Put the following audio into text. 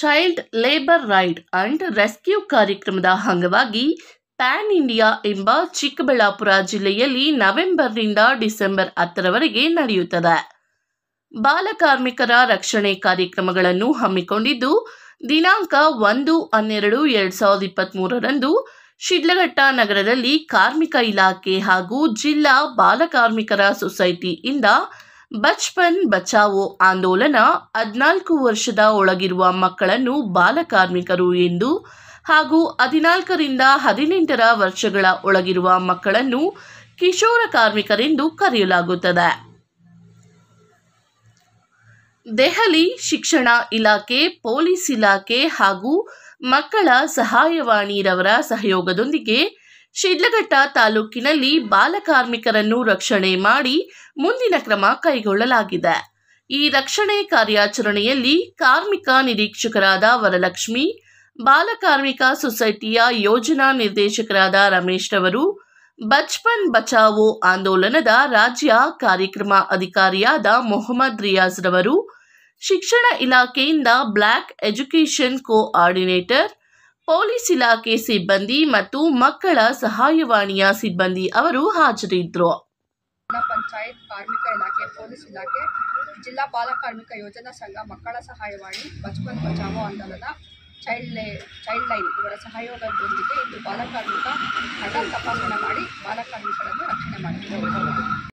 child labour raid and rescue ಕಾರ್ಯಕ್ರಮದ ಅಂಗವಾಗಿ PAN India ಎಂಬ ಚಿಕ್ಕಬಳ್ಳಾಪುರ ಜಿಲ್ಲೆಯಲ್ಲಿ ನವೆಂಬರ್ನಿಂದ ಡಿಸೆಂಬರ್ ಹತ್ತರವರೆಗೆ ನಡೆಯುತ್ತದೆ ಬಾಲ ಕಾರ್ಮಿಕರ ರಕ್ಷಣೆ ಕಾರ್ಯಕ್ರಮಗಳನ್ನು ಹಮ್ಮಿಕೊಂಡಿದ್ದು ದಿನಾಂಕ ಒಂದು ಹನ್ನೆರಡು ಎರಡ್ ಸಾವಿರದ ಇಪ್ಪತ್ತ್ಮೂರರಂದು ಶಿಡ್ಲಘಟ್ಟ ನಗರದಲ್ಲಿ ಕಾರ್ಮಿಕ ಇಲಾಖೆ ಹಾಗೂ ಜಿಲ್ಲಾ ಬಾಲ ಕಾರ್ಮಿಕರ ಸೊಸೈಟಿಯಿಂದ ಬಚ್ಪನ್ ಬಚಾವೋ ಆಂದೋಲನ ಹದಿನಾಲ್ಕು ವರ್ಷದ ಒಳಗಿರುವ ಮಕ್ಕಳನ್ನು ಬಾಲಕಾರ್ಮಿಕರು ಎಂದು ಹಾಗೂ ಹದಿನಾಲ್ಕರಿಂದ ಹದಿನೆಂಟರ ವರ್ಷಗಳ ಒಳಗಿರುವ ಮಕ್ಕಳನ್ನು ಕಿಶೋರ ಕಾರ್ಮಿಕರೆಂದು ಕರೆಯಲಾಗುತ್ತದೆ ದೆಹಲಿ ಶಿಕ್ಷಣ ಇಲಾಖೆ ಪೊಲೀಸ್ ಇಲಾಖೆ ಹಾಗೂ ಮಕ್ಕಳ ಸಹಾಯವಾಣಿರವರ ಸಹಯೋಗದೊಂದಿಗೆ ಶಿಡ್ಲಘಟ್ಟ ತಾಲೂಕಿನಲ್ಲಿ ಬಾಲಕಾರ್ಮಿಕರನ್ನು ರಕ್ಷಣೆ ಮಾಡಿ ಮುಂದಿನ ಕ್ರಮ ಕೈಗೊಳ್ಳಲಾಗಿದೆ ಈ ರಕ್ಷಣೆ ಕಾರ್ಯಾಚರಣೆಯಲ್ಲಿ ಕಾರ್ಮಿಕ ನಿರೀಕ್ಷಕರಾದ ವರಲಕ್ಷ್ಮಿ ಬಾಲಕಾರ್ಮಿಕ ಸೊಸೈಟಿಯ ಯೋಜನಾ ನಿರ್ದೇಶಕರಾದ ರಮೇಶ್ ರವರು ಬಚ್ಪನ್ ಬಚಾವೋ ಆಂದೋಲನದ ರಾಜ್ಯ ಕಾರ್ಯಕ್ರಮ ಅಧಿಕಾರಿಯಾದ ಮೊಹಮ್ಮದ್ ರಿಯಾಜ್ ರವರು ಶಿಕ್ಷಣ ಇಲಾಖೆಯಿಂದ ಬ್ಲ್ಯಾಕ್ ಎಜುಕೇಷನ್ ಕೋಆರ್ಡಿನೇಟರ್ ಪೊಲೀಸ್ ಇಲಾಖೆ ಸಿಬ್ಬಂದಿ ಮತ್ತು ಮಕ್ಕಳ ಸಹಾಯವಾಣಿಯ ಸಿಬ್ಬಂದಿ ಅವರು ಹಾಜರಿದ್ದರು ಪಂಚಾಯತ್ ಕಾರ್ಮಿಕ ಇಲಾಖೆ ಪೊಲೀಸ್ ಇಲಾಖೆ ಜಿಲ್ಲಾ ಬಾಲಕಾರ್ಮಿಕ ಯೋಜನಾ ಸಂಘ ಮಕ್ಕಳ ಸಹಾಯವಾಣಿ ಬಚಪನ್ ಬಚಾವೋ ಆಂದೋಲನ ಚೈಲ್ಡ್ ಲೈ ಚೈಲ್ಡ್ ಲೈನ್ ಇವರ ಸಹಯೋಗದೊಂದಿಗೆ ಇಂದು ಬಾಲಕಾರ್ಮಿಕ ಹಣ ತಪಾಸಣೆ ಮಾಡಿ ಬಾಲಕಾರ್ಮಿಕರನ್ನು ರಕ್ಷಣೆ ಮಾಡಿದರು